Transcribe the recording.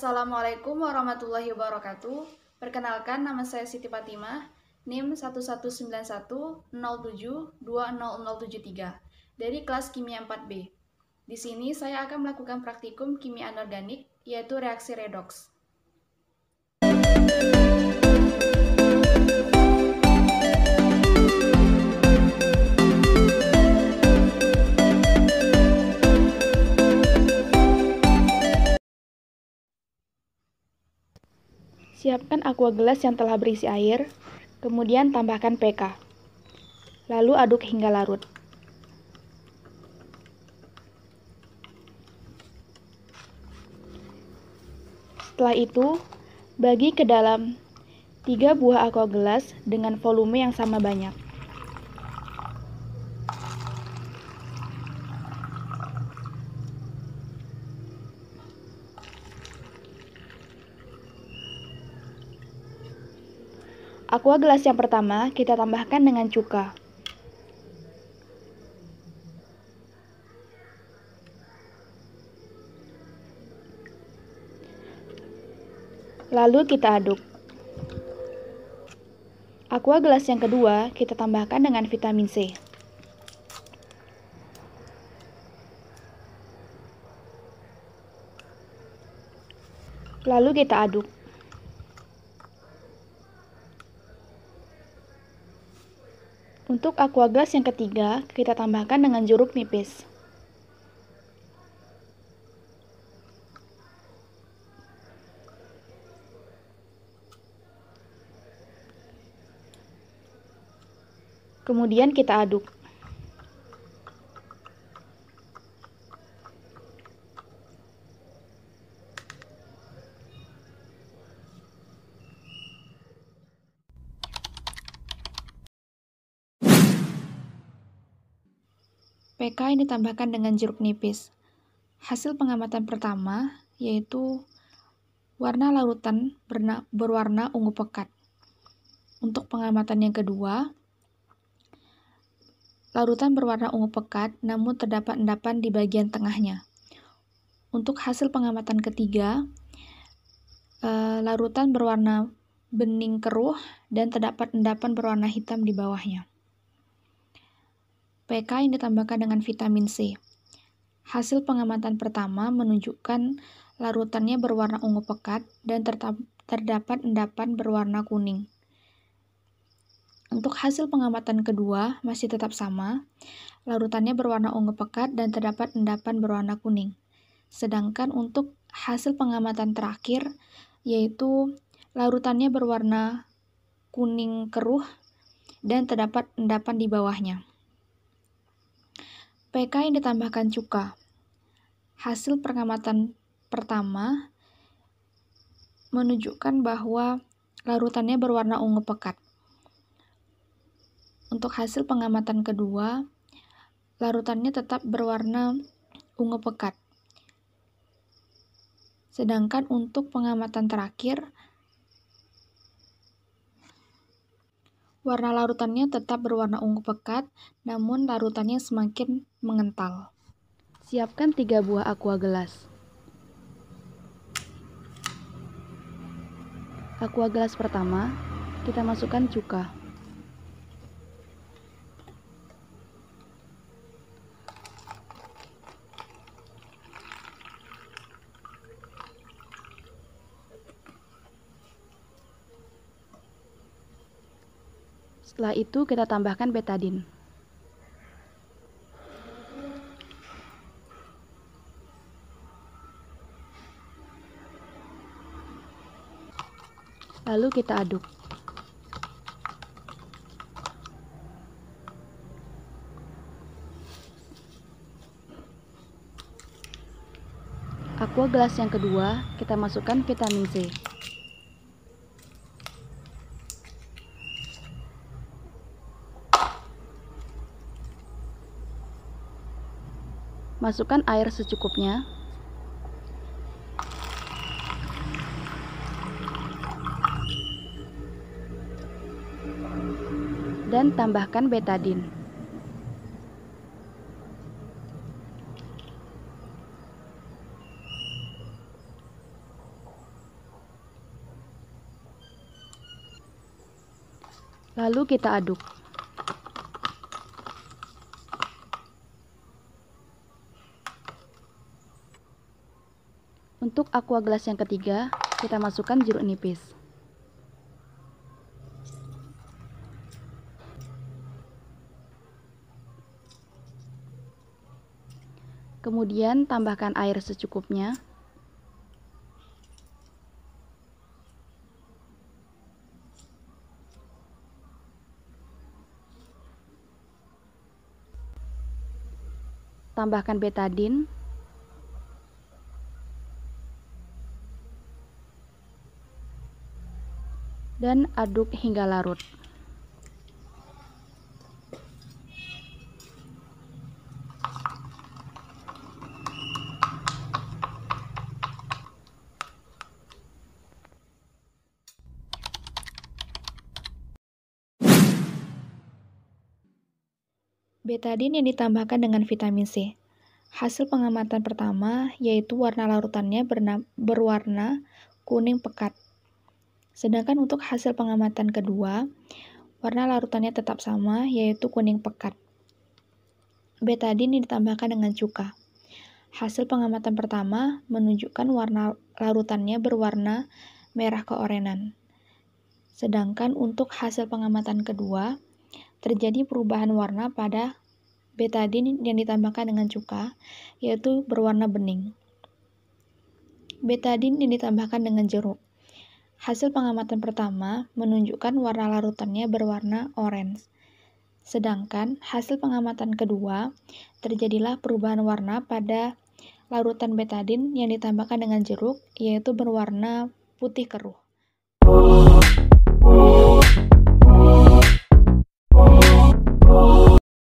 Assalamualaikum warahmatullahi wabarakatuh. Perkenalkan nama saya Siti Fatimah, NIM 11910720073 dari kelas Kimia 4B. Di sini saya akan melakukan praktikum kimia anorganik yaitu reaksi redoks. Siapkan aqua gelas yang telah berisi air, kemudian tambahkan PK. Lalu aduk hingga larut. Setelah itu, bagi ke dalam 3 buah aqua gelas dengan volume yang sama banyak. Aqua gelas yang pertama kita tambahkan dengan cuka. Lalu kita aduk. Aqua gelas yang kedua kita tambahkan dengan vitamin C. Lalu kita aduk. Untuk aqua glass yang ketiga, kita tambahkan dengan jeruk nipis. Kemudian kita aduk. PK yang ditambahkan dengan jeruk nipis. Hasil pengamatan pertama yaitu warna larutan berwarna ungu pekat. Untuk pengamatan yang kedua, larutan berwarna ungu pekat namun terdapat endapan di bagian tengahnya. Untuk hasil pengamatan ketiga, eh, larutan berwarna bening keruh dan terdapat endapan berwarna hitam di bawahnya. PK yang ditambahkan dengan vitamin C. Hasil pengamatan pertama menunjukkan larutannya berwarna ungu pekat dan terdapat endapan berwarna kuning. Untuk hasil pengamatan kedua masih tetap sama, larutannya berwarna ungu pekat dan terdapat endapan berwarna kuning. Sedangkan untuk hasil pengamatan terakhir, yaitu larutannya berwarna kuning keruh dan terdapat endapan di bawahnya. PK yang ditambahkan cuka. Hasil pengamatan pertama menunjukkan bahwa larutannya berwarna ungu pekat. Untuk hasil pengamatan kedua, larutannya tetap berwarna ungu pekat. Sedangkan untuk pengamatan terakhir, Warna larutannya tetap berwarna ungu pekat, namun larutannya semakin mengental. Siapkan 3 buah aqua gelas. Aqua gelas pertama, kita masukkan cuka. Setelah itu kita tambahkan betadin. Lalu kita aduk. Aqua gelas yang kedua, kita masukkan vitamin C. Masukkan air secukupnya. Dan tambahkan betadin. Lalu kita aduk. Untuk aqua gelas yang ketiga, kita masukkan jeruk nipis. Kemudian tambahkan air secukupnya. Tambahkan betadine dan aduk hingga larut. Betadin yang ditambahkan dengan vitamin C. Hasil pengamatan pertama yaitu warna larutannya berwarna kuning pekat. Sedangkan untuk hasil pengamatan kedua, warna larutannya tetap sama, yaitu kuning pekat. betadine ditambahkan dengan cuka. Hasil pengamatan pertama menunjukkan warna larutannya berwarna merah keorenan. Sedangkan untuk hasil pengamatan kedua, terjadi perubahan warna pada betadin yang ditambahkan dengan cuka, yaitu berwarna bening. Betadin yang ditambahkan dengan jeruk. Hasil pengamatan pertama menunjukkan warna larutannya berwarna orange. Sedangkan hasil pengamatan kedua, terjadilah perubahan warna pada larutan betadin yang ditambahkan dengan jeruk, yaitu berwarna putih keruh.